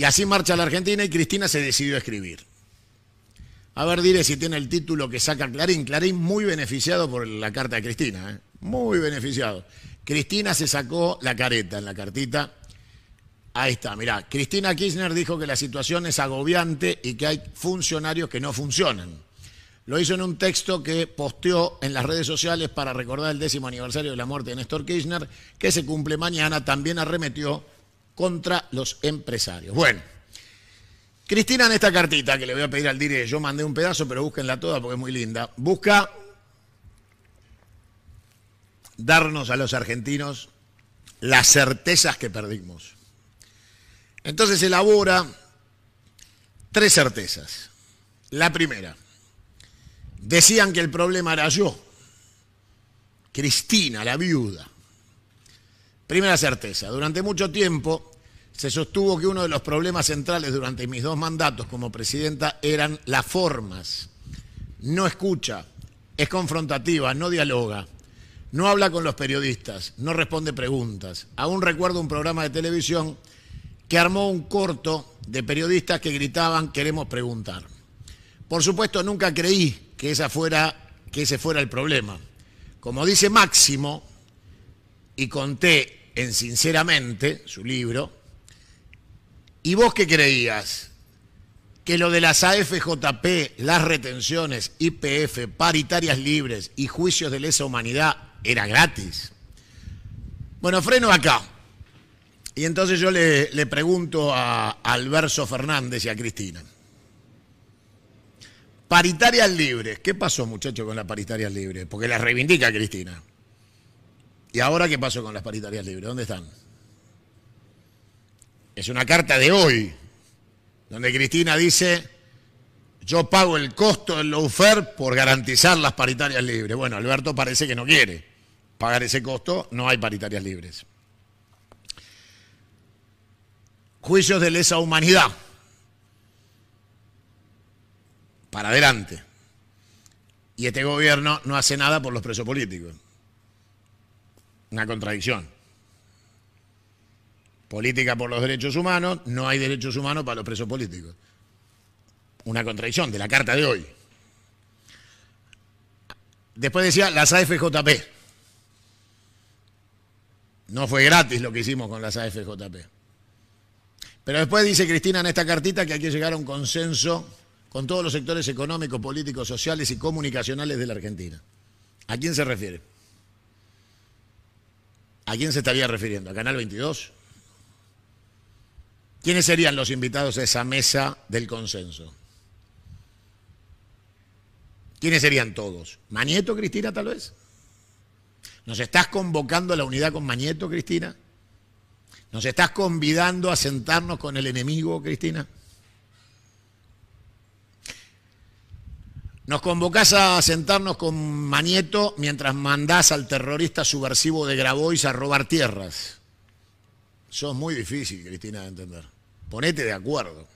Y así marcha la Argentina y Cristina se decidió a escribir. A ver, diré si tiene el título que saca Clarín. Clarín muy beneficiado por la carta de Cristina, ¿eh? muy beneficiado. Cristina se sacó la careta en la cartita. Ahí está, mirá. Cristina Kirchner dijo que la situación es agobiante y que hay funcionarios que no funcionan. Lo hizo en un texto que posteó en las redes sociales para recordar el décimo aniversario de la muerte de Néstor Kirchner, que se cumple mañana. También arremetió contra los empresarios. Bueno, Cristina en esta cartita que le voy a pedir al dire, yo mandé un pedazo, pero búsquenla toda porque es muy linda. Busca darnos a los argentinos las certezas que perdimos. Entonces elabora tres certezas. La primera, decían que el problema era yo, Cristina, la viuda. Primera certeza, durante mucho tiempo se sostuvo que uno de los problemas centrales durante mis dos mandatos como presidenta eran las formas. No escucha, es confrontativa, no dialoga, no habla con los periodistas, no responde preguntas. Aún recuerdo un programa de televisión que armó un corto de periodistas que gritaban queremos preguntar. Por supuesto, nunca creí que, esa fuera, ese fuera el problema. Como dice Máximo, y conté en Sinceramente, su libro, ¿Y vos qué creías? Que lo de las AFJP, las retenciones, IPF, paritarias libres y juicios de lesa humanidad era gratis. Bueno, freno acá. Y entonces yo le, le pregunto a, Alberto Fernández y a Cristina. Paritarias libres. ¿Qué pasó, muchachos, con las paritarias libres? Porque las reivindica Cristina. ¿Y ahora qué pasó con las paritarias libres? ¿Dónde están? es una carta de hoy, donde Cristina dice, yo pago el costo del lawfare por garantizar las paritarias libres. Bueno, Alberto parece que no quiere pagar ese costo, no hay paritarias libres. Juicios de lesa humanidad. Para adelante. Y este gobierno no hace nada por los presos políticos. Una contradicción política por los derechos humanos, no hay derechos humanos para los presos políticos. Una contradicción de la carta de hoy. Después decía las AFJP. No fue gratis lo que hicimos con las AFJP. Pero después dice Cristina en esta cartita que hay que llegar a un consenso con todos los sectores económicos, políticos, sociales y comunicacionales de la Argentina. ¿A quién se refiere? ¿A quién se estaría refiriendo? ¿A Canal 22? ¿Quiénes serían los invitados a esa mesa del consenso? ¿Quiénes serían todos? ¿Manieto, Cristina, tal vez? ¿Nos estás convocando a la unidad con Manieto, Cristina? ¿Nos estás convidando a sentarnos con el enemigo, Cristina? Nos convocás a sentarnos con Manieto mientras mandás al terrorista subversivo de Grabois a robar tierras. Eso es muy difícil, Cristina, de entender. Ponete de acuerdo.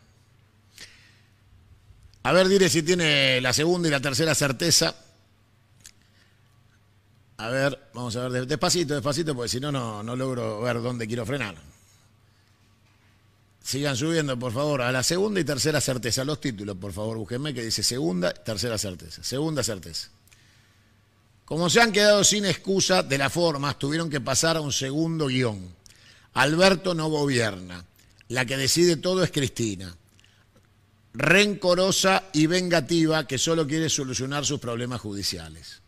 A ver, diré si tiene la segunda y la tercera certeza. A ver, vamos a ver, despacito, despacito, porque si no, no, no logro ver dónde quiero frenar. Sigan subiendo, por favor, a la segunda y tercera certeza. Los títulos, por favor, búsquenme que dice segunda, tercera certeza. Segunda certeza. Como se han quedado sin excusa de las formas, tuvieron que pasar a un segundo guión. Alberto no gobierna. La que decide todo es Cristina. Rencorosa y vengativa que solo quiere solucionar sus problemas judiciales.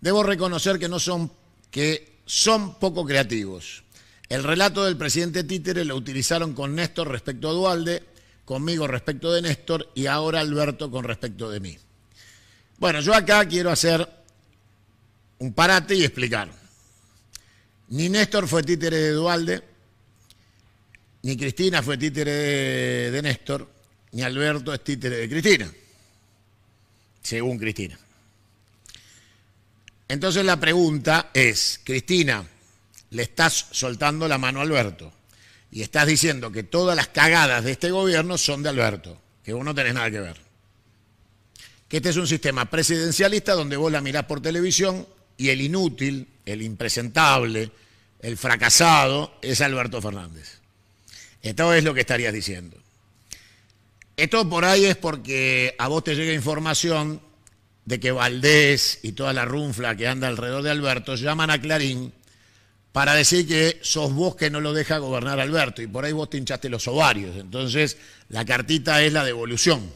Debo reconocer que no son que son poco creativos. El relato del presidente Títere lo utilizaron con Néstor respecto a Dualde, conmigo respecto de Néstor y ahora Alberto con respecto de mí. Bueno, yo acá quiero hacer un parate y explicar. Ni Néstor fue títere de Dualde, ni Cristina fue títere de, Néstor, ni Alberto es títere de Cristina, según Cristina. Entonces la pregunta es, Cristina, le estás soltando la mano a Alberto y estás diciendo que todas las cagadas de este gobierno son de Alberto, que vos no tenés nada que ver. Que este es un sistema presidencialista donde vos la mirás por televisión y el inútil, el impresentable, el fracasado es Alberto Fernández. Esto es lo que estarías diciendo. Esto por ahí es porque a vos te llega información de que Valdés y toda la runfla que anda alrededor de Alberto llaman a Clarín para decir que sos vos que no lo deja gobernar Alberto y por ahí vos te hinchaste los ovarios. Entonces, la cartita es la devolución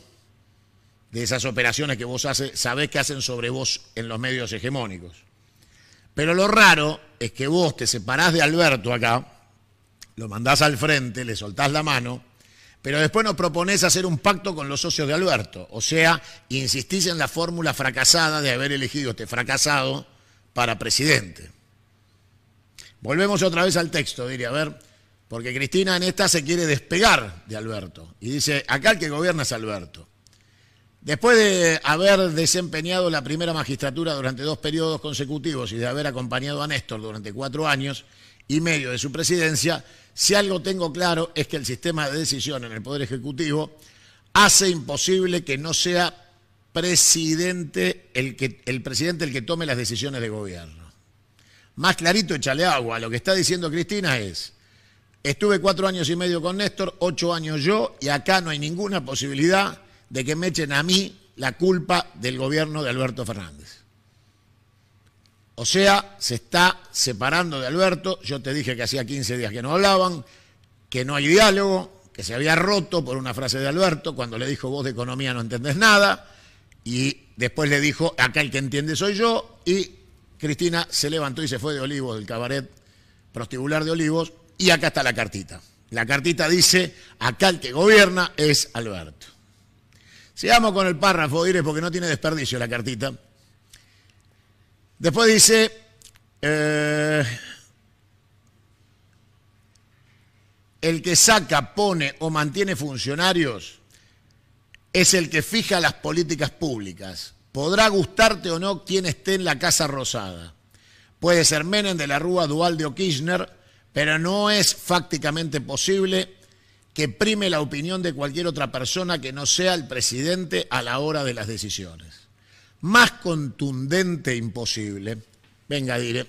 de esas operaciones que vos hace, sabés que hacen sobre vos en los medios hegemónicos. Pero lo raro es que vos te separás de Alberto acá lo mandás al frente, le soltás la mano, pero después nos proponés hacer un pacto con los socios de Alberto. O sea, insistís en la fórmula fracasada de haber elegido este fracasado para presidente. Volvemos otra vez al texto, diría, a ver, porque Cristina en esta se quiere despegar de Alberto. Y dice, acá el que gobierna es Alberto. Después de haber desempeñado la primera magistratura durante dos periodos consecutivos y de haber acompañado a Néstor durante cuatro años, y medio de su presidencia, si algo tengo claro es que el sistema de decisión en el Poder Ejecutivo hace imposible que no sea presidente el, que, el presidente el que tome las decisiones de gobierno. Más clarito, échale agua. Lo que está diciendo Cristina es, estuve cuatro años y medio con Néstor, ocho años yo, y acá no hay ninguna posibilidad de que me echen a mí la culpa del gobierno de Alberto Fernández. O sea, se está separando de Alberto. Yo te dije que hacía 15 días que no hablaban, que no hay diálogo, que se había roto por una frase de Alberto cuando le dijo vos de economía no entendés nada. Y después le dijo, acá el que entiende soy yo. Y Cristina se levantó y se fue de Olivos, del cabaret prostibular de Olivos. Y acá está la cartita. La cartita dice, acá el que gobierna es Alberto. Sigamos con el párrafo, Ires, porque no tiene desperdicio la cartita. Después dice, eh, el que saca, pone o mantiene funcionarios es el que fija las políticas públicas. Podrá gustarte o no quien esté en la Casa Rosada. Puede ser Menem de la Rúa, Dualde o Kirchner, pero no es fácticamente posible que prime la opinión de cualquier otra persona que no sea el presidente a la hora de las decisiones más contundente imposible. Venga, dile.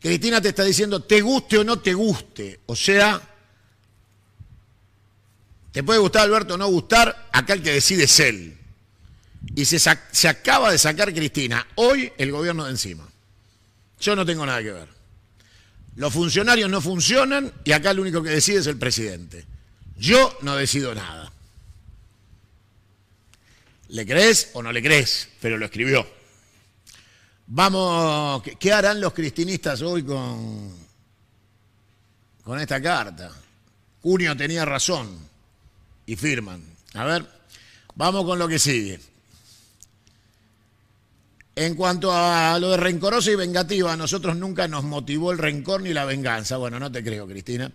Cristina te está diciendo, te guste o no te guste. O sea, te puede gustar Alberto o no gustar, acá el que decide es él. Y se, se acaba de sacar Cristina, hoy el gobierno de encima. Yo no tengo nada que ver. Los funcionarios no funcionan y acá el único que decide es el presidente. Yo no decido nada. ¿Le crees o no le crees? Pero lo escribió. Vamos, ¿qué harán los cristinistas hoy con, con esta carta? Junio tenía razón y firman. A ver, vamos con lo que sigue. En cuanto a lo de rencorosa y vengativa, a nosotros nunca nos motivó el rencor ni la venganza. Bueno, no te creo, Cristina.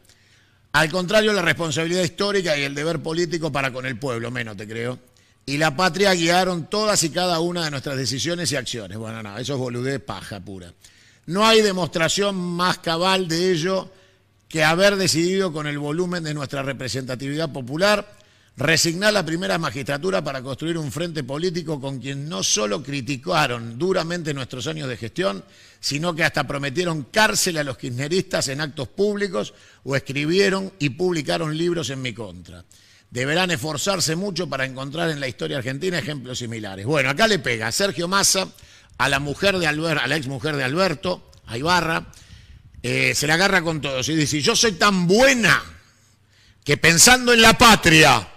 Al contrario, la responsabilidad histórica y el deber político para con el pueblo, menos te creo y la patria guiaron todas y cada una de nuestras decisiones y acciones. Bueno, no, eso es boludez paja pura. No hay demostración más cabal de ello que haber decidido con el volumen de nuestra representatividad popular resignar la primera magistratura para construir un frente político con quien no solo criticaron duramente nuestros años de gestión, sino que hasta prometieron cárcel a los kirchneristas en actos públicos o escribieron y publicaron libros en mi contra deberán esforzarse mucho para encontrar en la historia argentina ejemplos similares. Bueno, acá le pega Sergio Massa a la mujer de Alberto, a la ex mujer de Alberto, a eh, se le agarra con todos y dice, yo soy tan buena que pensando en la patria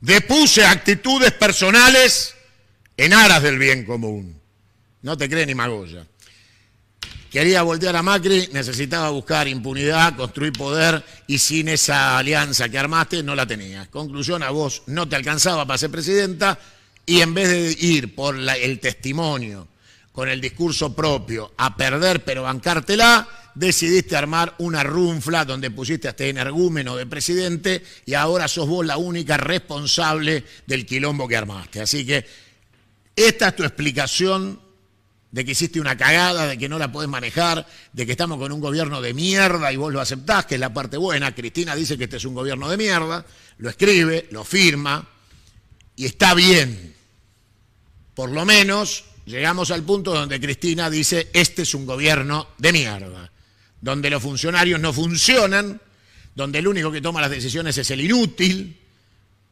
depuse actitudes personales en aras del bien común. No te cree ni Magoya quería voltear a Macri, necesitaba buscar impunidad, construir poder y sin esa alianza que armaste no la tenías. Conclusión, a vos no te alcanzaba para ser presidenta y en vez de ir por el testimonio, con el discurso propio, a perder pero bancártela, decidiste armar una runfla donde pusiste a este energúmeno de presidente y ahora sos vos la única responsable del quilombo que armaste. Así que esta es tu explicación de que hiciste una cagada, de que no la podés manejar, de que estamos con un gobierno de mierda y vos lo aceptás, que es la parte buena. Cristina dice que este es un gobierno de mierda, lo escribe, lo firma y está bien. Por lo menos llegamos al punto donde Cristina dice, este es un gobierno de mierda, donde los funcionarios no funcionan, donde el único que toma las decisiones es el inútil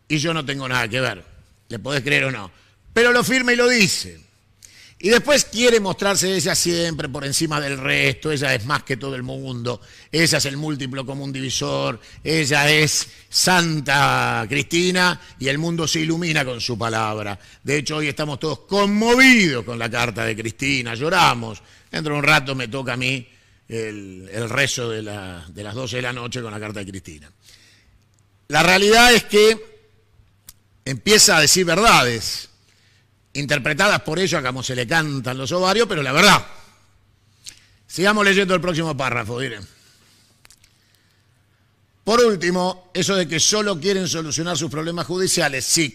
y yo no tengo nada que ver, le podés creer o no. Pero lo firma y lo dice. Y después quiere mostrarse ella siempre por encima del resto, ella es más que todo el mundo, ella es el múltiplo común divisor, ella es Santa Cristina y el mundo se ilumina con su palabra. De hecho, hoy estamos todos conmovidos con la carta de Cristina, lloramos. Dentro de un rato me toca a mí el, rezo de, de las 12 de la noche con la carta de Cristina. La realidad es que empieza a decir verdades interpretadas por ella como se le cantan los ovarios, pero la verdad. Sigamos leyendo el próximo párrafo, diré. Por último, eso de que solo quieren solucionar sus problemas judiciales, sí.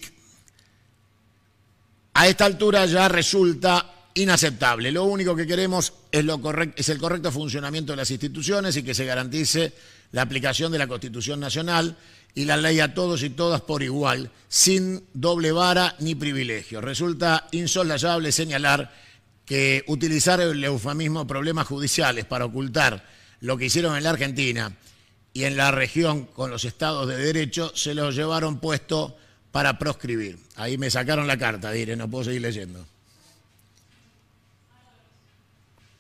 A esta altura ya resulta inaceptable. Lo único que queremos es, lo correcto, es el correcto funcionamiento de las instituciones y que se garantice la aplicación de la Constitución Nacional y la ley a todos y todas por igual, sin doble vara ni privilegio. Resulta insolayable señalar que utilizar el eufemismo problemas judiciales para ocultar lo que hicieron en la Argentina y en la región con los estados de derecho se los llevaron puesto para proscribir. Ahí me sacaron la carta, diré, no puedo seguir leyendo.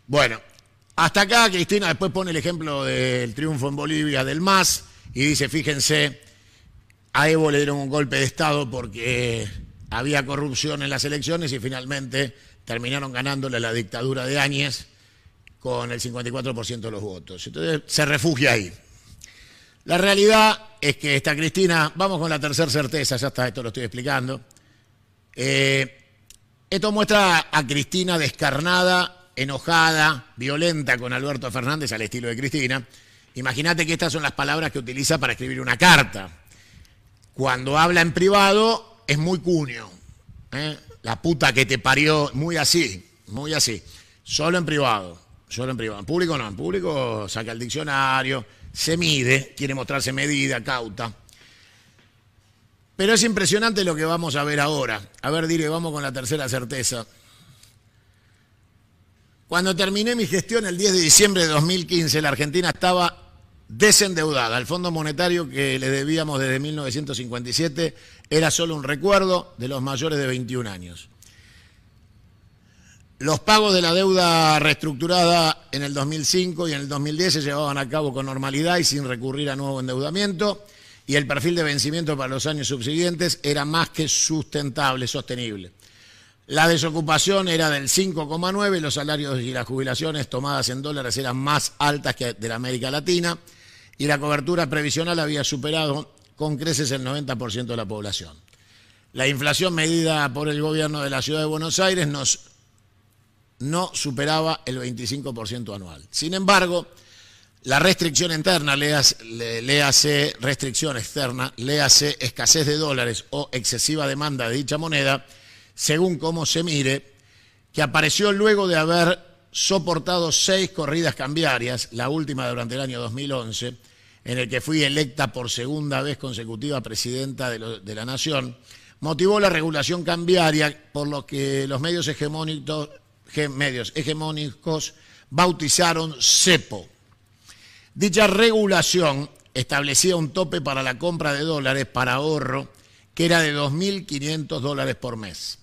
Bueno, hasta acá Cristina después pone el ejemplo del triunfo en Bolivia del MAS y dice, fíjense a Evo le dieron un golpe de Estado porque había corrupción en las elecciones y finalmente terminaron ganándole la dictadura de Áñez con el 54% de los votos. Entonces se refugia ahí. La realidad es que esta Cristina, vamos con la tercera certeza, ya está, esto lo estoy explicando. Eh, esto muestra a Cristina descarnada, enojada, violenta con Alberto Fernández al estilo de Cristina. Imagínate que estas son las palabras que utiliza para escribir una carta cuando habla en privado es muy cuño. ¿eh? La puta que te parió, muy así, muy así. Solo en privado, solo en privado. En público no, en público saca el diccionario, se mide, quiere mostrarse medida, cauta. Pero es impresionante lo que vamos a ver ahora. A ver, dile, vamos con la tercera certeza. Cuando terminé mi gestión el 10 de diciembre de 2015, la Argentina estaba desendeudada. El Fondo Monetario que le debíamos desde 1957 era solo un recuerdo de los mayores de 21 años. Los pagos de la deuda reestructurada en el 2005 y en el 2010 se llevaban a cabo con normalidad y sin recurrir a nuevo endeudamiento y el perfil de vencimiento para los años subsiguientes era más que sustentable, sostenible. La desocupación era del 5,9, los salarios y las jubilaciones tomadas en dólares eran más altas que de la América Latina y la cobertura previsional había superado con creces el 90% de la población. La inflación medida por el gobierno de la ciudad de Buenos Aires nos, no superaba el 25% anual. Sin embargo, la restricción interna, le hace restricción externa, hace escasez de dólares o excesiva demanda de dicha moneda, según cómo se mire, que apareció luego de haber soportado seis corridas cambiarias, la última durante el año 2011, en el que fui electa por segunda vez consecutiva presidenta de, la Nación, motivó la regulación cambiaria por lo que los medios hegemónicos, medios hegemónicos bautizaron CEPO. Dicha regulación establecía un tope para la compra de dólares para ahorro que era de 2.500 dólares por mes.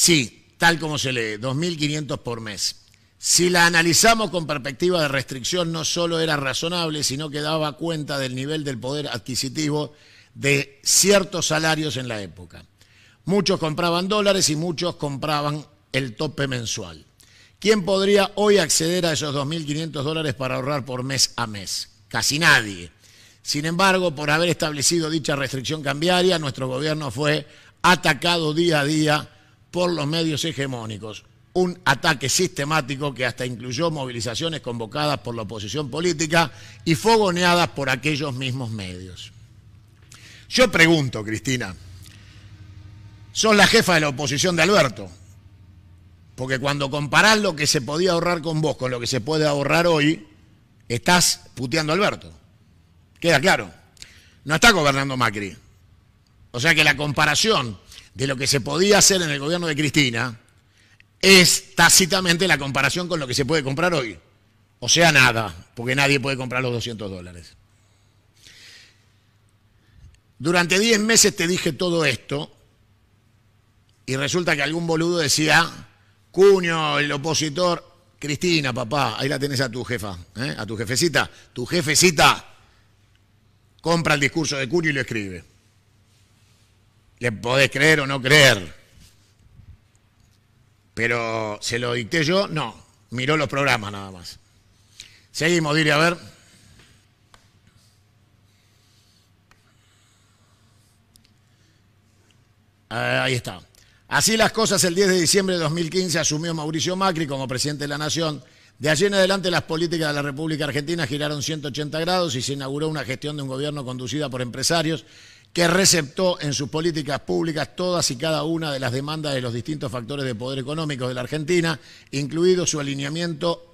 Sí, tal como se lee, 2.500 por mes. Si la analizamos con perspectiva de restricción, no solo era razonable, sino que daba cuenta del nivel del poder adquisitivo de ciertos salarios en la época. Muchos compraban dólares y muchos compraban el tope mensual. ¿Quién podría hoy acceder a esos 2.500 dólares para ahorrar por mes a mes? Casi nadie. Sin embargo, por haber establecido dicha restricción cambiaria, nuestro gobierno fue atacado día a día por los medios hegemónicos. Un ataque sistemático que hasta incluyó movilizaciones convocadas por la oposición política y fogoneadas por aquellos mismos medios. Yo pregunto, Cristina, sos la jefa de la oposición de Alberto, porque cuando comparás lo que se podía ahorrar con vos con lo que se puede ahorrar hoy, estás puteando a Alberto. Queda claro. No está gobernando Macri. O sea que la comparación de lo que se podía hacer en el gobierno de Cristina es tácitamente la comparación con lo que se puede comprar hoy. O sea, nada, porque nadie puede comprar los 200 dólares. Durante 10 meses te dije todo esto y resulta que algún boludo decía, Cuño, el opositor, Cristina, papá, ahí la tenés a tu jefa, ¿eh? a tu jefecita, tu jefecita compra el discurso de Cuño y lo escribe. Le podés creer o no creer. Pero se lo dicté yo, no. Miró los programas nada más. Seguimos, diré, a ver. Eh, ahí está. Así las cosas, el 10 de diciembre de 2015 asumió Mauricio Macri como presidente de la Nación. De allí en adelante las políticas de la República Argentina giraron 180 grados y se inauguró una gestión de un gobierno conducida por empresarios que receptó en sus políticas públicas todas y cada una de las demandas de los distintos factores de poder económico de la Argentina, incluido su alineamiento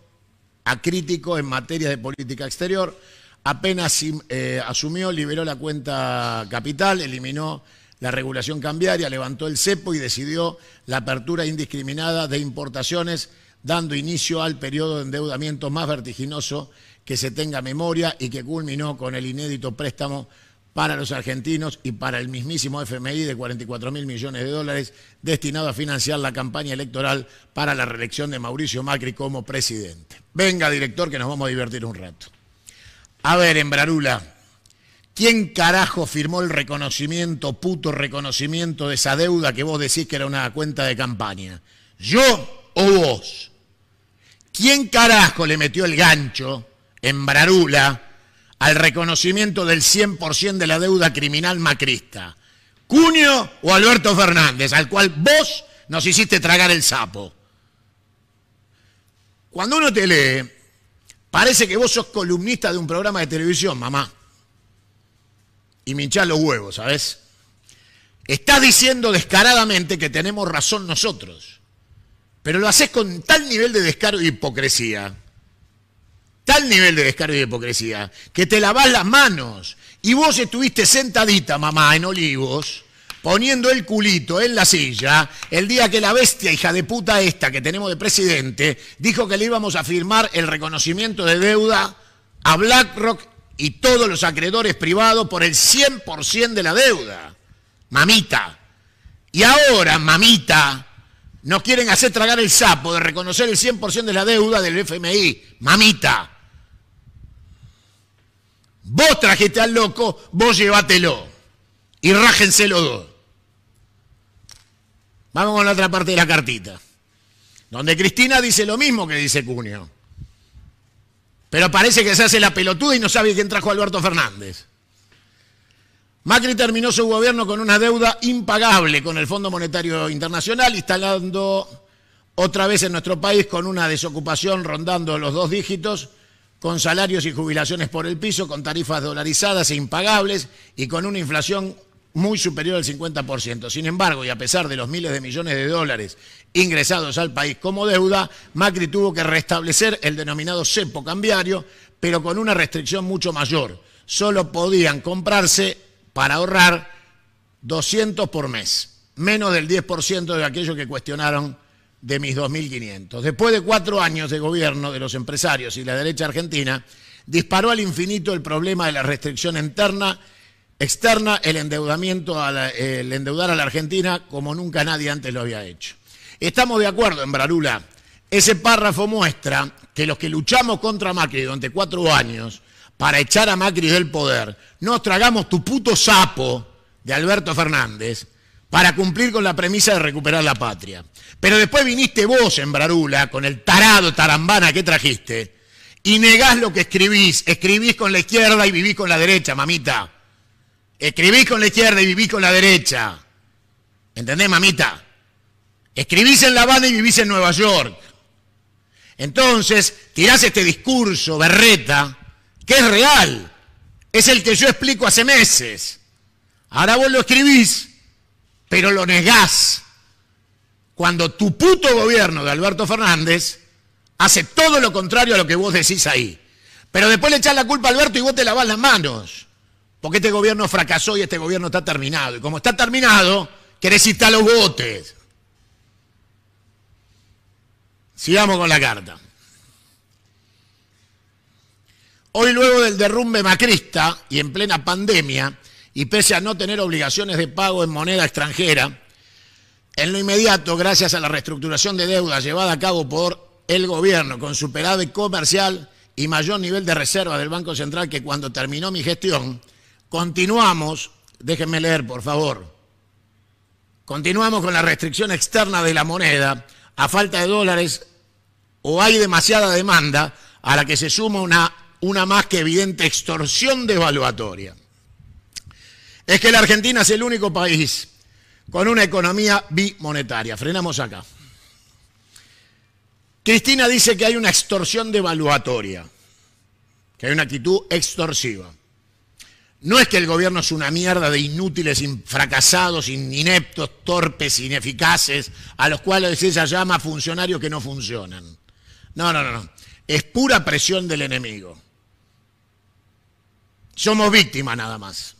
acrítico en materia de política exterior. Apenas eh, asumió, liberó la cuenta capital, eliminó la regulación cambiaria, levantó el cepo y decidió la apertura indiscriminada de importaciones, dando inicio al periodo de endeudamiento más vertiginoso que se tenga memoria y que culminó con el inédito préstamo para los argentinos y para el mismísimo FMI de 44 mil millones de dólares destinado a financiar la campaña electoral para la reelección de Mauricio Macri como presidente. Venga, director, que nos vamos a divertir un rato. A ver, Embrarula, ¿quién carajo firmó el reconocimiento, puto reconocimiento de esa deuda que vos decís que era una cuenta de campaña? ¿Yo o vos? ¿Quién carajo le metió el gancho, Embrarula? al reconocimiento del 100% de la deuda criminal macrista? ¿Cunio o Alberto Fernández, al cual vos nos hiciste tragar el sapo? Cuando uno te lee, parece que vos sos columnista de un programa de televisión, mamá. Y me los huevos, ¿sabes? Estás diciendo descaradamente que tenemos razón nosotros, pero lo haces con tal nivel de descaro y e hipocresía Tal nivel de descargo y de hipocresía que te lavas las manos y vos estuviste sentadita, mamá, en Olivos, poniendo el culito en la silla el día que la bestia hija de puta esta que tenemos de presidente dijo que le íbamos a firmar el reconocimiento de deuda a BlackRock y todos los acreedores privados por el 100% de la deuda. Mamita. Y ahora, mamita, nos quieren hacer tragar el sapo de reconocer el 100% de la deuda del FMI. Mamita. Vos trajiste al loco, vos llévatelo. Y rájense dos. Vamos con la otra parte de la cartita. Donde Cristina dice lo mismo que dice Cunio. Pero parece que se hace la pelotuda y no sabe quién trajo a Alberto Fernández. Macri terminó su gobierno con una deuda impagable con el Fondo Monetario Internacional, instalando otra vez en nuestro país con una desocupación rondando los dos dígitos con salarios y jubilaciones por el piso, con tarifas dolarizadas e impagables y con una inflación muy superior al 50%. Sin embargo, y a pesar de los miles de millones de dólares ingresados al país como deuda, Macri tuvo que restablecer el denominado cepo cambiario, pero con una restricción mucho mayor. Solo podían comprarse para ahorrar 200 por mes, menos del 10% de aquello que cuestionaron de mis 2.500. Después de cuatro años de gobierno de los empresarios y la derecha argentina, disparó al infinito el problema de la restricción interna, externa, el endeudamiento, a el endeudar a la Argentina como nunca nadie antes lo había hecho. Estamos de acuerdo en Brarula. Ese párrafo muestra que los que luchamos contra Macri durante cuatro años para echar a Macri del poder, nos tragamos tu puto sapo de Alberto Fernández para cumplir con la premisa de recuperar la patria. Pero después viniste vos en Brarula con el tarado tarambana que trajiste y negás lo que escribís. Escribís con la izquierda y vivís con la derecha, mamita. Escribís con la izquierda y vivís con la derecha. ¿Entendés, mamita? Escribís en La Habana y vivís en Nueva York. Entonces, tirás este discurso, berreta, que es real. Es el que yo explico hace meses. Ahora vos lo escribís pero lo negás cuando tu puto gobierno de Alberto Fernández hace todo lo contrario a lo que vos decís ahí. Pero después le echás la culpa a Alberto y vos te lavas las manos. Porque este gobierno fracasó y este gobierno está terminado. Y como está terminado, querés irte los botes. Sigamos con la carta. Hoy, luego del derrumbe macrista y en plena pandemia, y pese a no tener obligaciones de pago en moneda extranjera, en lo inmediato, gracias a la reestructuración de deuda llevada a cabo por el gobierno con superávit comercial y mayor nivel de reserva del Banco Central que cuando terminó mi gestión, continuamos, déjenme leer por favor, continuamos con la restricción externa de la moneda a falta de dólares o hay demasiada demanda a la que se suma una, una más que evidente extorsión devaluatoria es que la Argentina es el único país con una economía bimonetaria. Frenamos acá. Cristina dice que hay una extorsión devaluatoria, que hay una actitud extorsiva. No es que el gobierno es una mierda de inútiles, fracasados, ineptos, torpes, ineficaces, a los cuales ella llama funcionarios que no funcionan. No, no, no, no. Es pura presión del enemigo. Somos víctimas nada más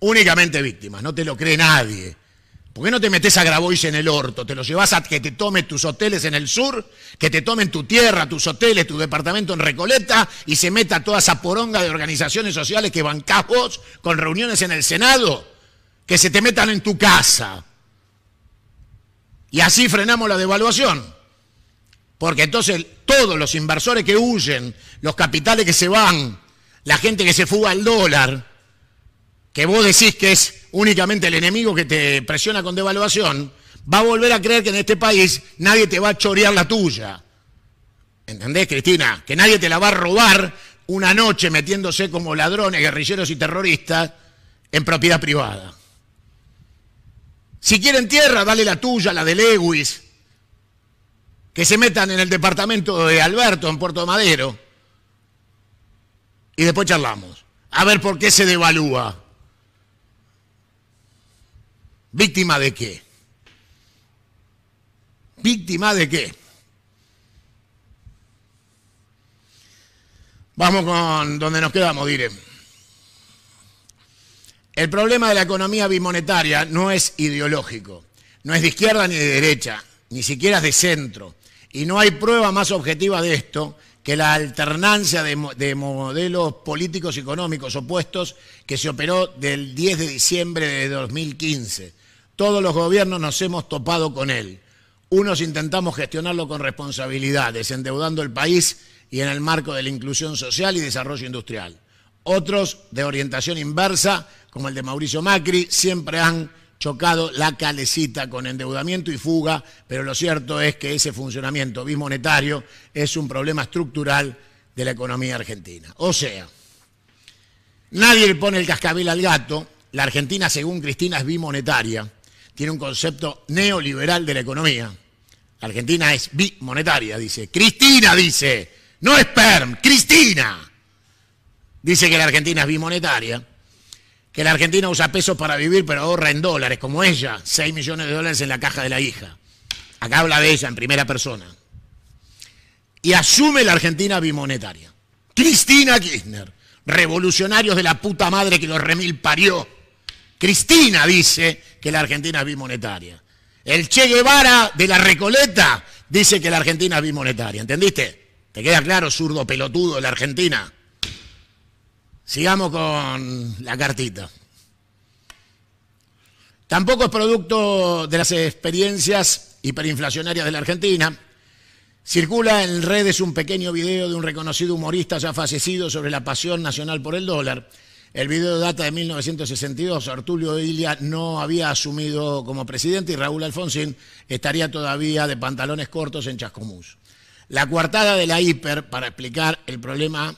únicamente víctimas, no te lo cree nadie. ¿Por qué no te metes a Grabois en el orto? Te lo llevas a que te tomen tus hoteles en el sur, que te tomen tu tierra, tus hoteles, tu departamento en Recoleta y se meta toda esa poronga de organizaciones sociales que bancás vos con reuniones en el Senado, que se te metan en tu casa. Y así frenamos la devaluación. Porque entonces todos los inversores que huyen, los capitales que se van, la gente que se fuga al dólar, que vos decís que es únicamente el enemigo que te presiona con devaluación, va a volver a creer que en este país nadie te va a chorear la tuya. ¿Entendés, Cristina? Que nadie te la va a robar una noche metiéndose como ladrones, guerrilleros y terroristas en propiedad privada. Si quieren tierra, dale la tuya, la de Lewis. Que se metan en el departamento de Alberto, en Puerto Madero. Y después charlamos. A ver por qué se devalúa. ¿Víctima de qué? ¿Víctima de qué? Vamos con donde nos quedamos, diré. El problema de la economía bimonetaria no es ideológico, no es de izquierda ni de derecha, ni siquiera es de centro. Y no hay prueba más objetiva de esto que la alternancia de, de modelos políticos y económicos opuestos que se operó del 10 de diciembre de 2015 todos los gobiernos nos hemos topado con él. Unos intentamos gestionarlo con responsabilidad, desendeudando el país y en el marco de la inclusión social y desarrollo industrial. Otros, de orientación inversa, como el de Mauricio Macri, siempre han chocado la calecita con endeudamiento y fuga, pero lo cierto es que ese funcionamiento bimonetario es un problema estructural de la economía argentina. O sea, nadie le pone el cascabel al gato, la Argentina según Cristina es bimonetaria, tiene un concepto neoliberal de la economía. La Argentina es bimonetaria, dice. Cristina dice, no es PERM, Cristina. Dice que la Argentina es bimonetaria, que la Argentina usa pesos para vivir pero ahorra en dólares, como ella, 6 millones de dólares en la caja de la hija. Acá habla de ella en primera persona. Y asume la Argentina bimonetaria. Cristina Kirchner, revolucionarios de la puta madre que los remil parió Cristina dice que la Argentina es bimonetaria. El Che Guevara de la Recoleta dice que la Argentina es bimonetaria. ¿Entendiste? ¿Te queda claro, zurdo pelotudo de la Argentina? Sigamos con la cartita. Tampoco es producto de las experiencias hiperinflacionarias de la Argentina. Circula en redes un pequeño video de un reconocido humorista ya fallecido sobre la pasión nacional por el dólar el video data de 1962. Artulio Ilia no había asumido como presidente y Raúl Alfonsín estaría todavía de pantalones cortos en Chascomús. La coartada de la hiper, para explicar el problema,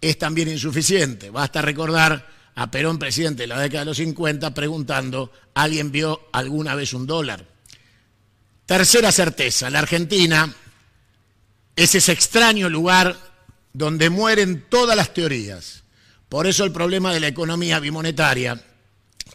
es también insuficiente. Basta recordar a Perón, presidente de la década de los 50, preguntando, ¿alguien vio alguna vez un dólar? Tercera certeza, la Argentina es ese extraño lugar donde mueren todas las teorías por eso el problema de la economía bimonetaria,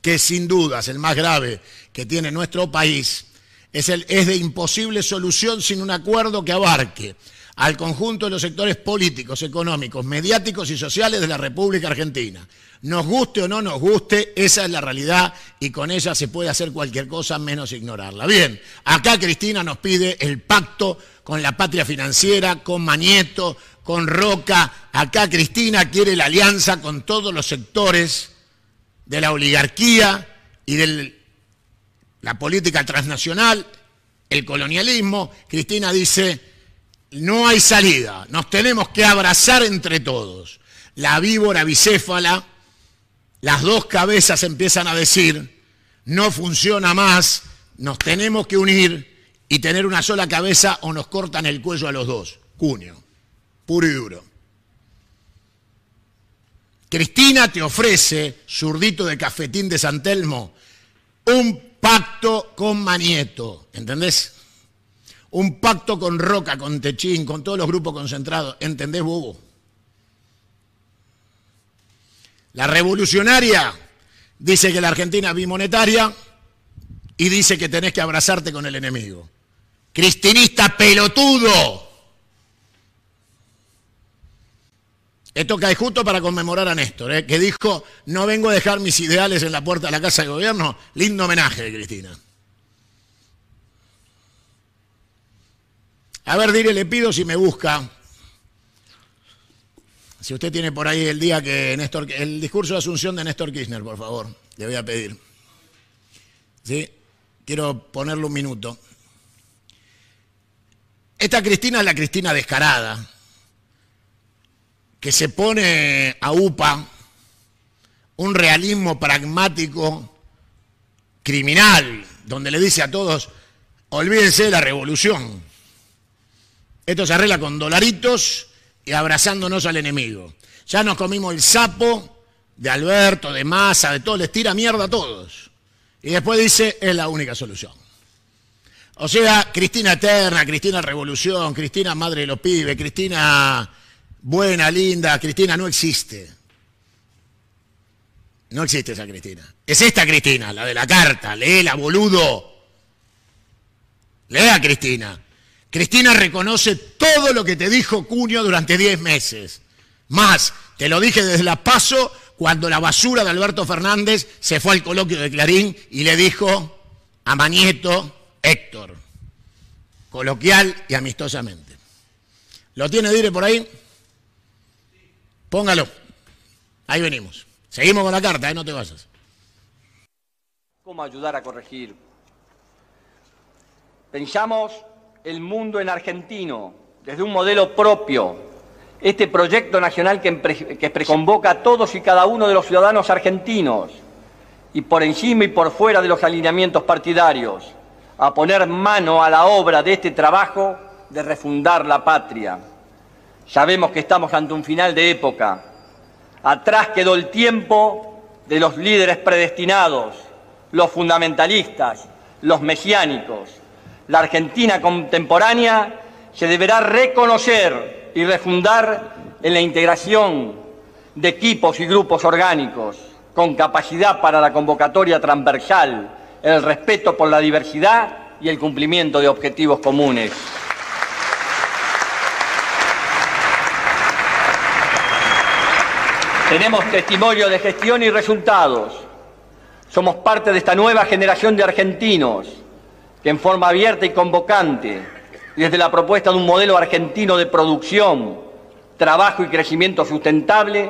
que sin sin dudas el más grave que tiene nuestro país, es, el, es de imposible solución sin un acuerdo que abarque al conjunto de los sectores políticos, económicos, mediáticos y sociales de la República Argentina. Nos guste o no nos guste, esa es la realidad y con ella se puede hacer cualquier cosa menos ignorarla. Bien, acá Cristina nos pide el pacto con la patria financiera, con Manieto, con Roca. Acá Cristina quiere la alianza con todos los sectores de la oligarquía y de la política transnacional, el colonialismo. Cristina dice, no hay salida, nos tenemos que abrazar entre todos. La víbora bicéfala, las dos cabezas empiezan a decir, no funciona más, nos tenemos que unir y tener una sola cabeza o nos cortan el cuello a los dos. Cuño puro y duro. Cristina te ofrece, zurdito de cafetín de San Telmo, un pacto con Manieto, ¿entendés? Un pacto con Roca, con Techín, con todos los grupos concentrados, ¿entendés, bobo? La revolucionaria dice que la Argentina es bimonetaria y dice que tenés que abrazarte con el enemigo. Cristinista pelotudo. Esto cae justo para conmemorar a Néstor, ¿eh? que dijo, no vengo a dejar mis ideales en la puerta de la Casa de Gobierno. Lindo homenaje Cristina. A ver, diré, le pido si me busca. Si usted tiene por ahí el día que Néstor, el discurso de asunción de Néstor Kirchner, por favor, le voy a pedir. ¿Sí? Quiero ponerle un minuto. Esta Cristina es la Cristina descarada, que se pone a UPA un realismo pragmático criminal, donde le dice a todos, olvídense de la revolución. Esto se arregla con dolaritos y abrazándonos al enemigo. Ya nos comimos el sapo de Alberto, de Massa, de todos, les tira mierda a todos. Y después dice, es la única solución. O sea, Cristina Eterna, Cristina Revolución, Cristina Madre de los Pibes, Cristina buena, linda, Cristina no existe. No existe esa Cristina. Es esta Cristina, la de la carta. Léela, boludo. Lea, Cristina. Cristina reconoce todo lo que te dijo Cunio durante 10 meses. Más, te lo dije desde la paso cuando la basura de Alberto Fernández se fue al coloquio de Clarín y le dijo a Manieto Héctor, coloquial y amistosamente. ¿Lo tiene Dire por ahí? Póngalo. Ahí venimos. Seguimos con la carta, no te vayas. ¿Cómo ayudar a corregir? Pensamos el mundo en argentino, desde un modelo propio. Este proyecto nacional que, que convoca a todos y cada uno de los ciudadanos argentinos, y por encima y por fuera de los alineamientos partidarios, a poner mano a la obra de este trabajo de refundar la patria. Sabemos que estamos ante un final de época. Atrás quedó el tiempo de los líderes predestinados, los fundamentalistas, los mesiánicos. La Argentina contemporánea se deberá reconocer y refundar en la integración de equipos y grupos orgánicos, con capacidad para la convocatoria transversal, el respeto por la diversidad y el cumplimiento de objetivos comunes. Tenemos testimonio de gestión y resultados. Somos parte de esta nueva generación de argentinos que en forma abierta y convocante, desde la propuesta de un modelo argentino de producción, trabajo y crecimiento sustentable,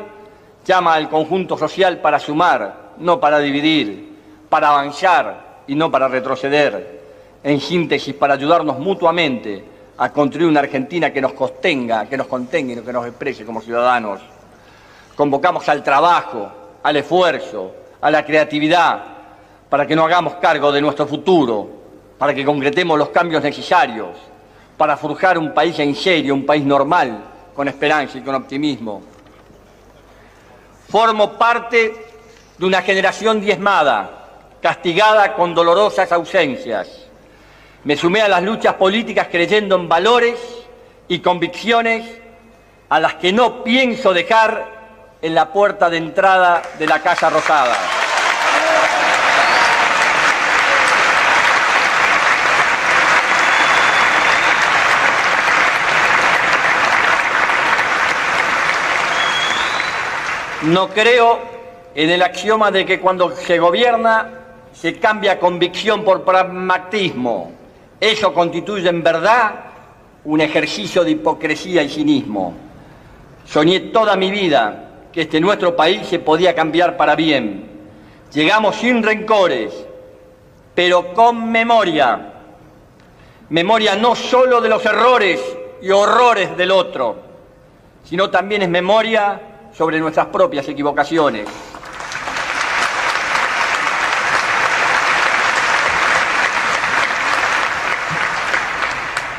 llama al conjunto social para sumar, no para dividir, para avanzar y no para retroceder, en síntesis, para ayudarnos mutuamente a construir una Argentina que nos contenga, que nos contenga y que nos exprese como ciudadanos convocamos al trabajo, al esfuerzo, a la creatividad, para que no hagamos cargo de nuestro futuro, para que concretemos los cambios necesarios, para forjar un país en serio, un país normal, con esperanza y con optimismo. Formo parte de una generación diezmada, castigada con dolorosas ausencias. Me sumé a las luchas políticas creyendo en valores y convicciones a las que no pienso dejar en la puerta de entrada de la Casa Rosada. No creo en el axioma de que cuando se gobierna se cambia convicción por pragmatismo. Eso constituye en verdad un ejercicio de hipocresía y cinismo. Soñé toda mi vida que este nuestro país se podía cambiar para bien. Llegamos sin rencores, pero con memoria. Memoria no solo de los errores y horrores del otro, sino también es memoria sobre nuestras propias equivocaciones.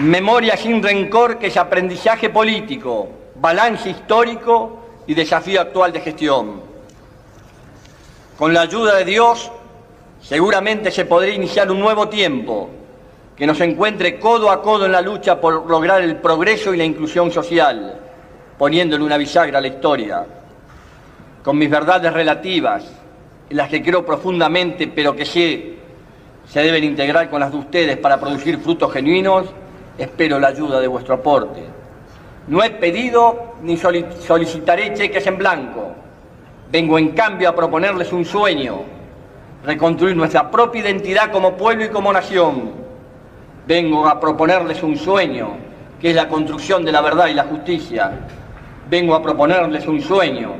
Memoria sin rencor que es aprendizaje político, balance histórico y desafío actual de gestión. Con la ayuda de Dios, seguramente se podrá iniciar un nuevo tiempo que nos encuentre codo a codo en la lucha por lograr el progreso y la inclusión social, poniéndole una bisagra a la historia. Con mis verdades relativas, en las que creo profundamente, pero que sé se deben integrar con las de ustedes para producir frutos genuinos, espero la ayuda de vuestro aporte. No he pedido ni solicitaré cheques en blanco. Vengo en cambio a proponerles un sueño, reconstruir nuestra propia identidad como pueblo y como nación. Vengo a proponerles un sueño, que es la construcción de la verdad y la justicia. Vengo a proponerles un sueño,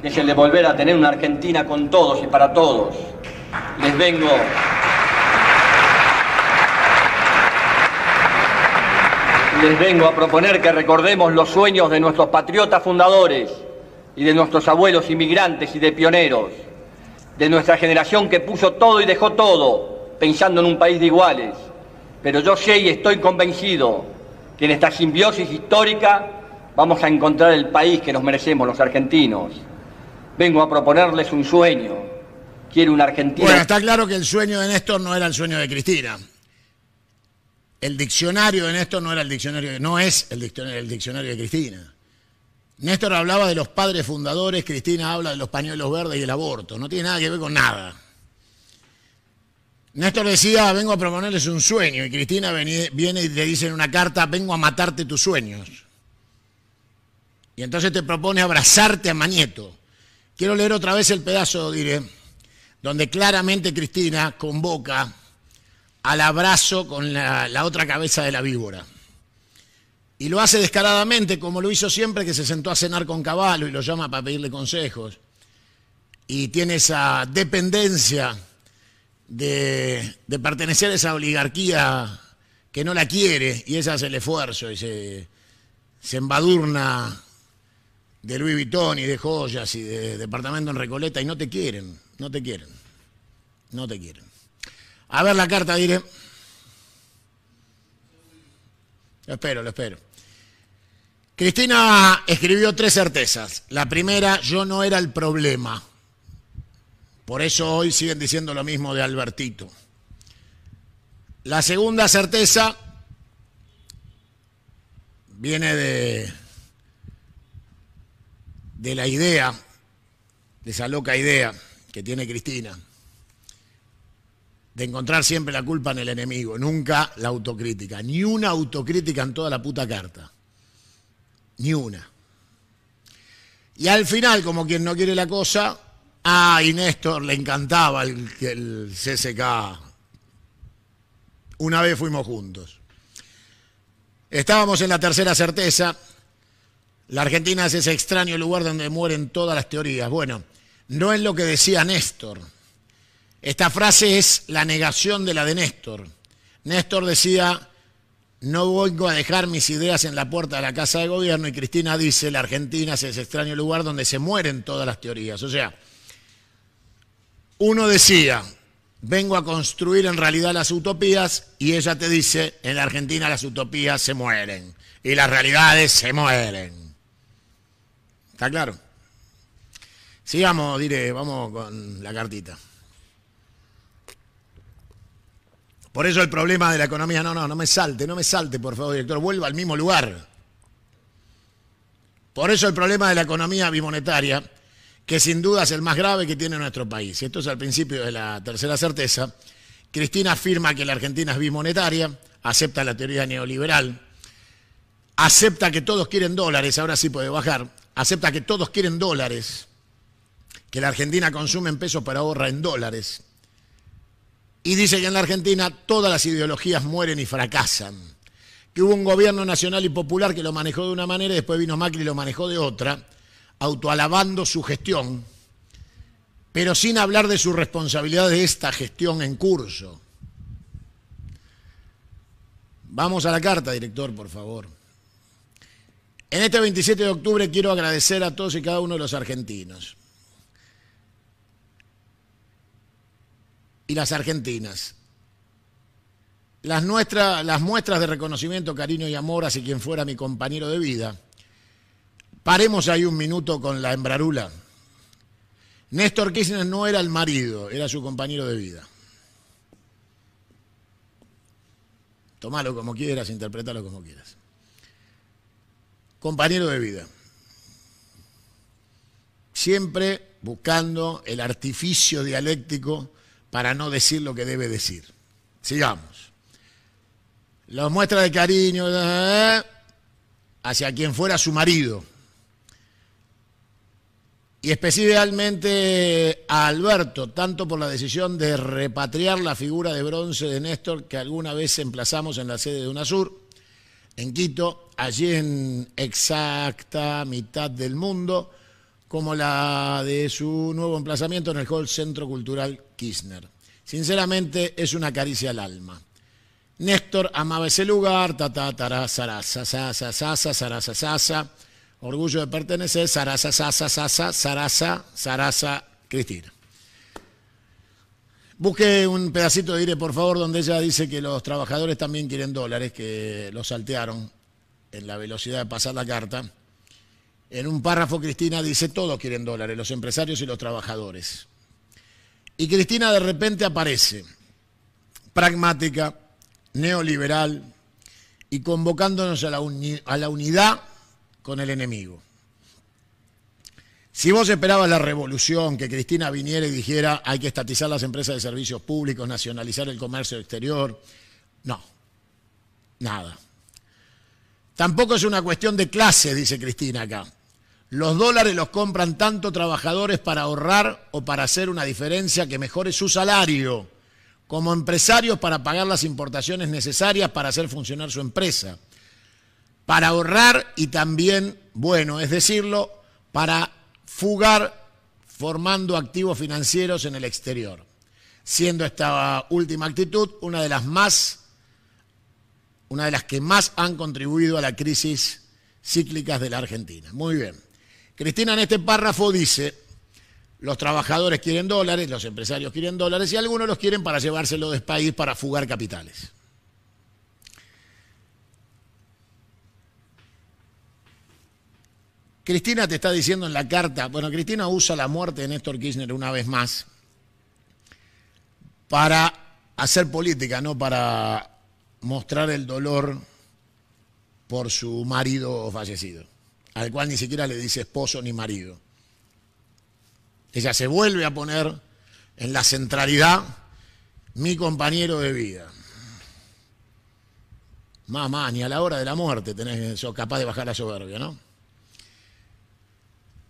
que es el de volver a tener una Argentina con todos y para todos. Les vengo Les vengo a proponer que recordemos los sueños de nuestros patriotas fundadores y de nuestros abuelos inmigrantes y de pioneros, de nuestra generación que puso todo y dejó todo, pensando en un país de iguales. Pero yo sé y estoy convencido que en esta simbiosis histórica vamos a encontrar el país que nos merecemos los argentinos. Vengo a proponerles un sueño. Quiero una Argentina. Bueno, está claro que el sueño de Néstor no era el sueño de Cristina el diccionario de Néstor no era el diccionario, no es el diccionario, el diccionario de Cristina. Néstor hablaba de los padres fundadores, Cristina habla de los pañuelos verdes y el aborto. No tiene nada que ver con nada. Néstor decía, vengo a proponerles un sueño. Y Cristina viene y le dice en una carta, vengo a matarte tus sueños. Y entonces te propone abrazarte a Manieto. Quiero leer otra vez el pedazo, diré, donde claramente Cristina convoca al abrazo con la, otra cabeza de la víbora. Y lo hace descaradamente, como lo hizo siempre que se sentó a cenar con Caballo y lo llama para pedirle consejos. Y tiene esa dependencia de, pertenecer a esa oligarquía que no la quiere y ella hace el esfuerzo y se, se embadurna de Luis Vuitton y de joyas y de departamento en Recoleta y no te quieren, no te quieren, no te quieren. A ver la carta, diré. Lo espero, lo espero. Cristina escribió tres certezas. La primera, yo no era el problema. Por eso hoy siguen diciendo lo mismo de Albertito. La segunda certeza viene de, de la idea, de esa loca idea que tiene Cristina, de encontrar siempre la culpa en el enemigo, nunca la autocrítica, ni una autocrítica en toda la puta carta, ni una. Y al final, como quien no quiere la cosa, a Néstor le encantaba el, el CSK. Una vez fuimos juntos. Estábamos en la tercera certeza. La Argentina es ese extraño lugar donde mueren todas las teorías. Bueno, no es lo que decía Néstor esta frase es la negación de la de Néstor. Néstor decía, no voy a dejar mis ideas en la puerta de la Casa de Gobierno y Cristina dice, la Argentina es ese extraño lugar donde se mueren todas las teorías. O sea, uno decía, vengo a construir en realidad las utopías y ella te dice, en la Argentina las utopías se mueren y las realidades se mueren. ¿Está claro? Sigamos, diré, vamos con la cartita. Por eso el problema de la economía, no, no, no me salte, no me salte, por favor, director, vuelva al mismo lugar. Por eso el problema de la economía bimonetaria, que sin duda es el más grave que tiene nuestro país. Esto es al principio de la tercera certeza. Cristina afirma que la Argentina es bimonetaria, acepta la teoría neoliberal, acepta que todos quieren dólares, ahora sí puede bajar, acepta que todos quieren dólares, que la Argentina consume en pesos para ahorra en dólares, y dice que en la Argentina todas las ideologías mueren y fracasan. Que hubo un gobierno nacional y popular que lo manejó de una manera y después vino Macri y lo manejó de otra, autoalabando su gestión, pero sin hablar de su responsabilidad de esta gestión en curso. Vamos a la carta, director, por favor. En este 27 de octubre quiero agradecer a todos y cada uno de los argentinos y las argentinas. Las, las muestras de reconocimiento, cariño y amor hacia quien fuera mi compañero de vida. Paremos ahí un minuto con la embrarula. Néstor Kirchner no era el marido, era su compañero de vida. Tomalo como quieras, interpretalo como quieras. Compañero de vida. Siempre buscando el artificio dialéctico para no decir lo que debe decir. Sigamos. La muestra de cariño eh, hacia quien fuera su marido. Y especialmente a Alberto, tanto por la decisión de repatriar la figura de bronce de Néstor que alguna vez emplazamos en la sede de UNASUR, en Quito, allí en exacta mitad del mundo, como la de su nuevo emplazamiento en el Hall Centro Cultural Kirchner. Sinceramente, es una caricia al alma. Néstor amaba ese lugar, ta ta Orgullo de pertenecer, zaraza, zaza, sasa, zaraza, zaraza, Cristina. Busque un pedacito de aire, por favor, donde ella dice que los trabajadores también quieren dólares, que lo saltearon en la velocidad de pasar la carta. En un párrafo, Cristina dice, todos quieren dólares, los empresarios y los trabajadores. Y Cristina de repente aparece, pragmática, neoliberal y convocándonos a la, unidad con el enemigo. Si vos esperabas la revolución, que Cristina viniera y dijera hay que estatizar las empresas de servicios públicos, nacionalizar el comercio exterior, no, nada. Tampoco es una cuestión de clase, dice Cristina acá. Los dólares los compran tanto trabajadores para ahorrar o para hacer una diferencia que mejore su salario, como empresarios para pagar las importaciones necesarias para hacer funcionar su empresa, para ahorrar y también, bueno, es decirlo, para fugar formando activos financieros en el exterior, siendo esta última actitud una de las más una de las que más han contribuido a la crisis cíclicas de la Argentina. Muy bien. Cristina en este párrafo dice, los trabajadores quieren dólares, los empresarios quieren dólares y algunos los quieren para llevárselo de país para fugar capitales. Cristina te está diciendo en la carta, bueno, Cristina usa la muerte de Néstor Kirchner una vez más para hacer política, no para mostrar el dolor por su marido fallecido al cual ni siquiera le dice esposo ni marido. Ella se vuelve a poner en la centralidad mi compañero de vida. Mamá, ni a la hora de la muerte tenés, eso capaz de bajar la soberbia, ¿no?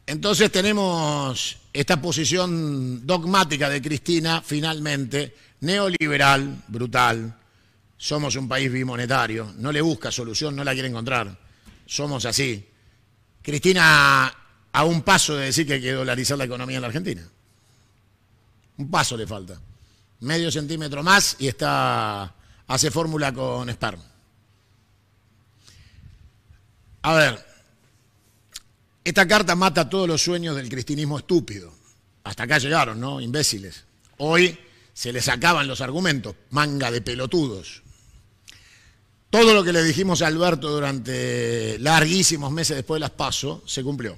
Entonces tenemos esta posición dogmática de Cristina, finalmente, neoliberal, brutal. Somos un país bimonetario, no le busca solución, no la quiere encontrar. Somos así. Cristina a un paso de decir que hay que dolarizar la economía en la Argentina. Un paso le falta. Medio centímetro más y está hace fórmula con Sperm. A ver, esta carta mata todos los sueños del cristinismo estúpido. Hasta acá llegaron, ¿no? Imbéciles. Hoy se les acaban los argumentos, manga de pelotudos. Todo lo que le dijimos a Alberto durante larguísimos meses después de las pasos se cumplió.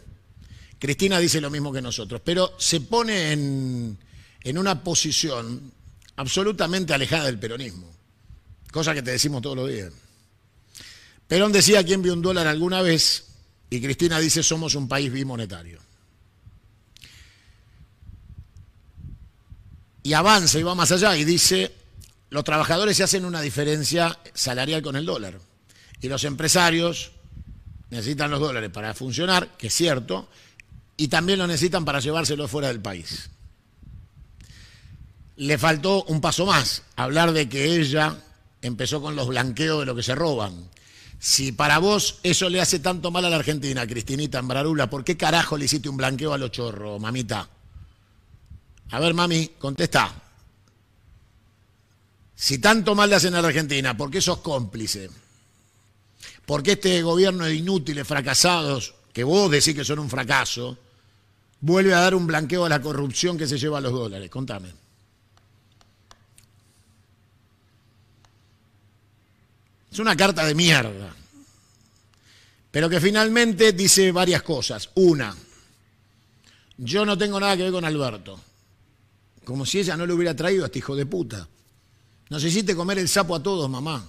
Cristina dice lo mismo que nosotros, pero se pone en, en una posición absolutamente alejada del peronismo, cosa que te decimos todos los días. Perón decía quién vio un dólar alguna vez y Cristina dice somos un país bimonetario. Y avanza y va más allá y dice los trabajadores se hacen una diferencia salarial con el dólar y los empresarios necesitan los dólares para funcionar, que es cierto, y también lo necesitan para llevárselo fuera del país. Le faltó un paso más, hablar de que ella empezó con los blanqueos de lo que se roban. Si para vos eso le hace tanto mal a la Argentina, Cristinita Embrarula, ¿por qué carajo le hiciste un blanqueo a los chorros, mamita? A ver, mami, contesta. Si tanto mal le hacen a la Argentina, ¿por qué sos cómplice? ¿Por qué este gobierno de inútiles, fracasados, que vos decís que son un fracaso, vuelve a dar un blanqueo a la corrupción que se lleva a los dólares? Contame. Es una carta de mierda. Pero que finalmente dice varias cosas. Una, yo no tengo nada que ver con Alberto. Como si ella no le hubiera traído a este hijo de puta. Nos hiciste comer el sapo a todos, mamá.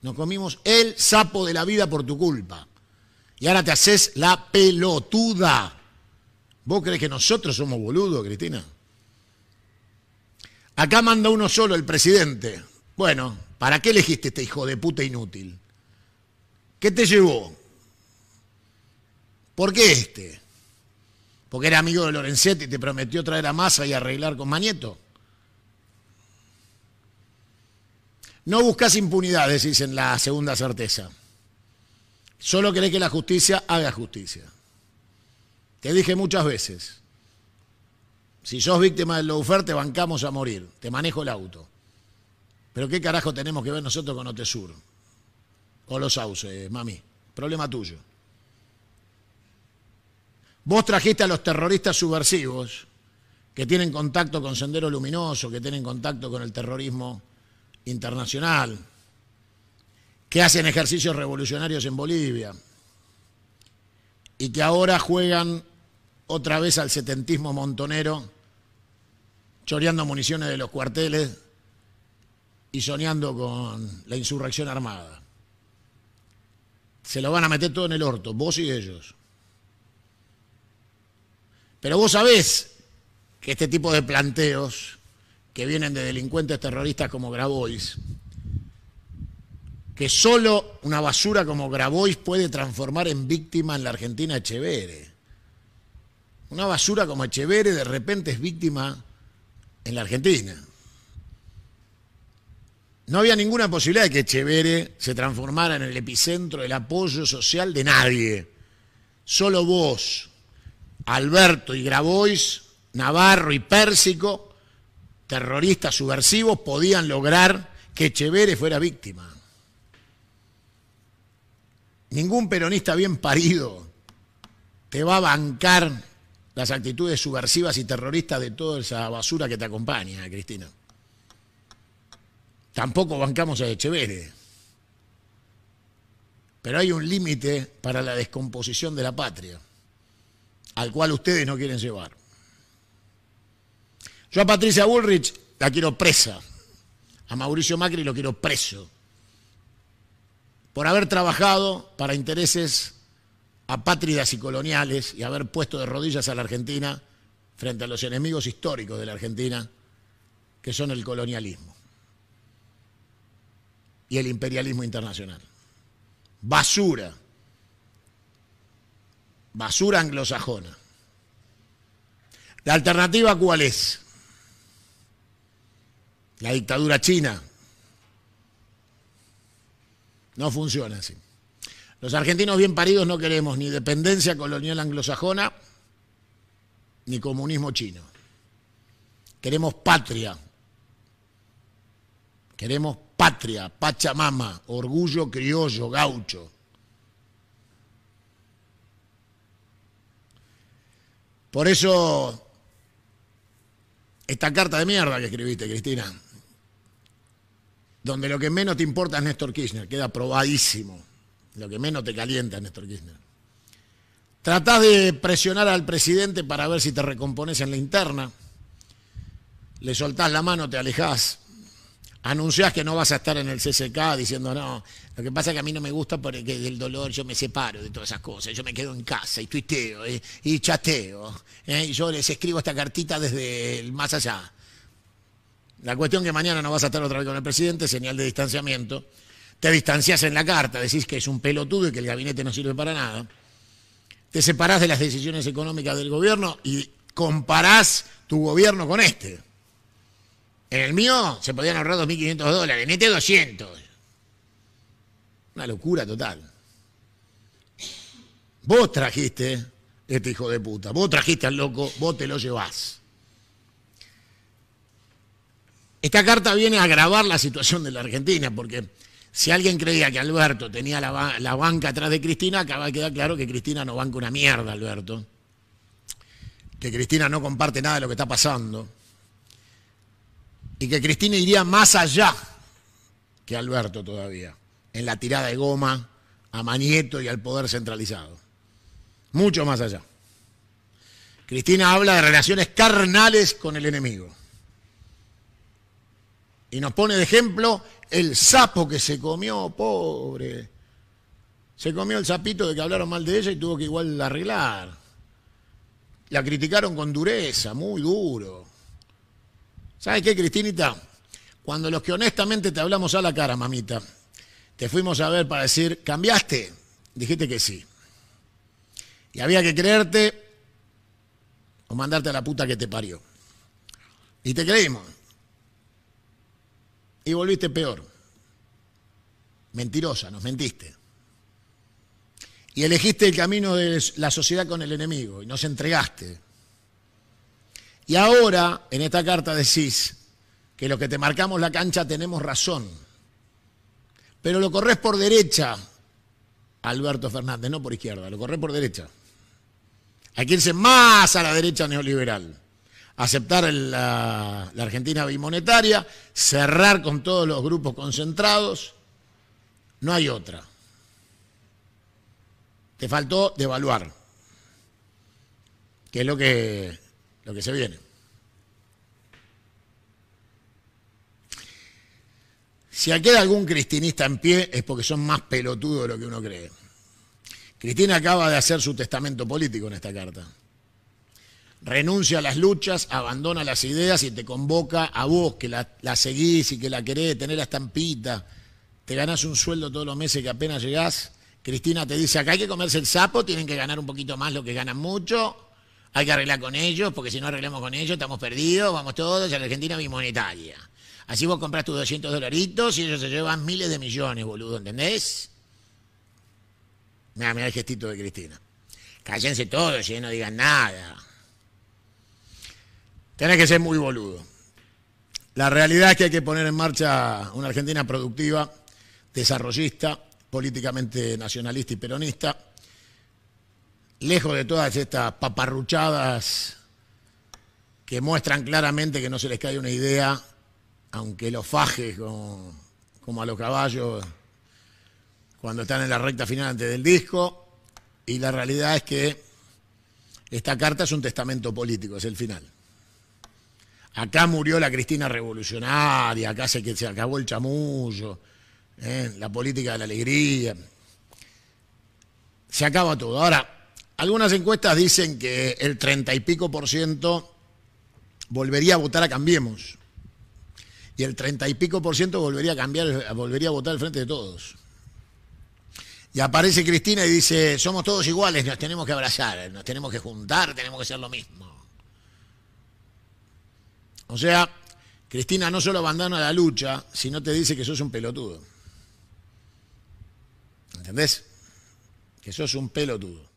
Nos comimos el sapo de la vida por tu culpa. Y ahora te haces la pelotuda. ¿Vos crees que nosotros somos boludos, Cristina? Acá manda uno solo, el presidente. Bueno, ¿para qué elegiste este hijo de puta inútil? ¿Qué te llevó? ¿Por qué este? Porque era amigo de Lorenzetti y te prometió traer a masa y arreglar con Manieto. No buscas impunidad, decís en la segunda certeza. Solo querés que la justicia haga justicia. Te dije muchas veces, si sos víctima del lawfare te bancamos a morir, te manejo el auto. Pero ¿qué carajo tenemos que ver nosotros con Otesur? O los sauces, mami. Problema tuyo. Vos trajiste a los terroristas subversivos que tienen contacto con Sendero Luminoso, que tienen contacto con el terrorismo internacional, que hacen ejercicios revolucionarios en Bolivia y que ahora juegan otra vez al setentismo montonero, choreando municiones de los cuarteles y soñando con la insurrección armada. Se lo van a meter todo en el orto, vos y ellos. Pero vos sabés que este tipo de planteos que vienen de delincuentes terroristas como Grabois, que solo una basura como Grabois puede transformar en víctima en la Argentina Echevere. Una basura como Echevere de repente es víctima en la Argentina. No había ninguna posibilidad de que Echevere se transformara en el epicentro del apoyo social de nadie. Solo vos, Alberto y Grabois, Navarro y Pérsico terroristas subversivos podían lograr que Echeverri fuera víctima. Ningún peronista bien parido te va a bancar las actitudes subversivas y terroristas de toda esa basura que te acompaña, Cristina. Tampoco bancamos a Echeverri. Pero hay un límite para la descomposición de la patria, al cual ustedes no quieren llevar. Yo a Patricia Bullrich la quiero presa. A Mauricio Macri lo quiero preso. Por haber trabajado para intereses apátridas y coloniales y haber puesto de rodillas a la Argentina frente a los enemigos históricos de la Argentina, que son el colonialismo y el imperialismo internacional. Basura. Basura anglosajona. ¿La alternativa cuál es? la dictadura china. No funciona así. Los argentinos bien paridos no queremos ni dependencia colonial anglosajona ni comunismo chino. Queremos patria. Queremos patria, pachamama, orgullo criollo, gaucho. Por eso, esta carta de mierda que escribiste, Cristina donde lo que menos te importa es Néstor Kirchner, queda probadísimo. Lo que menos te calienta es Néstor Kirchner. Tratás de presionar al presidente para ver si te recompones en la interna. Le soltás la mano, te alejás. Anunciás que no vas a estar en el CCK diciendo, no, lo que pasa es que a mí no me gusta porque del dolor yo me separo de todas esas cosas. Yo me quedo en casa y tuiteo eh, y, chateo. Eh, y yo les escribo esta cartita desde el más allá. La cuestión que mañana no vas a estar otra vez con el presidente, señal de distanciamiento. Te distancias en la carta, decís que es un pelotudo y que el gabinete no sirve para nada. Te separás de las decisiones económicas del gobierno y comparás tu gobierno con este. En el mío se podían ahorrar 2.500 dólares, en este 200. Una locura total. Vos trajiste este hijo de puta, vos trajiste al loco, vos te lo llevás. Esta carta viene a agravar la situación de la Argentina, porque si alguien creía que Alberto tenía la, banca atrás de Cristina, acaba de quedar claro que Cristina no banca una mierda, Alberto. Que Cristina no comparte nada de lo que está pasando. Y que Cristina iría más allá que Alberto todavía, en la tirada de goma a Manieto y al poder centralizado. Mucho más allá. Cristina habla de relaciones carnales con el enemigo. Y nos pone de ejemplo el sapo que se comió, pobre. Se comió el sapito de que hablaron mal de ella y tuvo que igual arreglar. La criticaron con dureza, muy duro. ¿Sabes qué, Cristinita? Cuando los que honestamente te hablamos a la cara, mamita, te fuimos a ver para decir, ¿cambiaste? Dijiste que sí. Y había que creerte o mandarte a la puta que te parió. Y te creímos y volviste peor. Mentirosa, nos mentiste. Y elegiste el camino de la sociedad con el enemigo y nos entregaste. Y ahora, en esta carta decís que los que te marcamos la cancha tenemos razón. Pero lo corres por derecha, Alberto Fernández, no por izquierda, lo corres por derecha. Hay que irse más a la derecha neoliberal aceptar la, Argentina bimonetaria, cerrar con todos los grupos concentrados. No hay otra. Te faltó devaluar, que es lo que, lo que se viene. Si queda algún cristinista en pie es porque son más pelotudos de lo que uno cree. Cristina acaba de hacer su testamento político en esta carta renuncia a las luchas, abandona las ideas y te convoca a vos, que la, seguís y que la querés, tener la estampita, te ganás un sueldo todos los meses que apenas llegás. Cristina te dice, acá hay que comerse el sapo, tienen que ganar un poquito más lo que ganan mucho, hay que arreglar con ellos, porque si no arreglamos con ellos estamos perdidos, vamos todos a la Argentina monetaria. Así vos compras tus 200 dolaritos y ellos se llevan miles de millones, boludo, ¿entendés? Mira, mira el gestito de Cristina. Cállense todos y no digan nada. Tenés que ser muy boludo. La realidad es que hay que poner en marcha una Argentina productiva, desarrollista, políticamente nacionalista y peronista, lejos de todas estas paparruchadas que muestran claramente que no se les cae una idea, aunque los fajes como, a los caballos cuando están en la recta final antes del disco. Y la realidad es que esta carta es un testamento político, es el final. Acá murió la Cristina revolucionaria, acá se, se acabó el chamullo, ¿eh? la política de la alegría. Se acaba todo. Ahora, algunas encuestas dicen que el treinta y pico por ciento volvería a votar a Cambiemos. Y el treinta y pico por ciento volvería a cambiar, volvería a votar al frente de todos. Y aparece Cristina y dice, somos todos iguales, nos tenemos que abrazar, nos tenemos que juntar, tenemos que ser lo mismo. O sea, Cristina no solo abandona la lucha, sino te dice que sos un pelotudo. ¿Entendés? Que sos un pelotudo.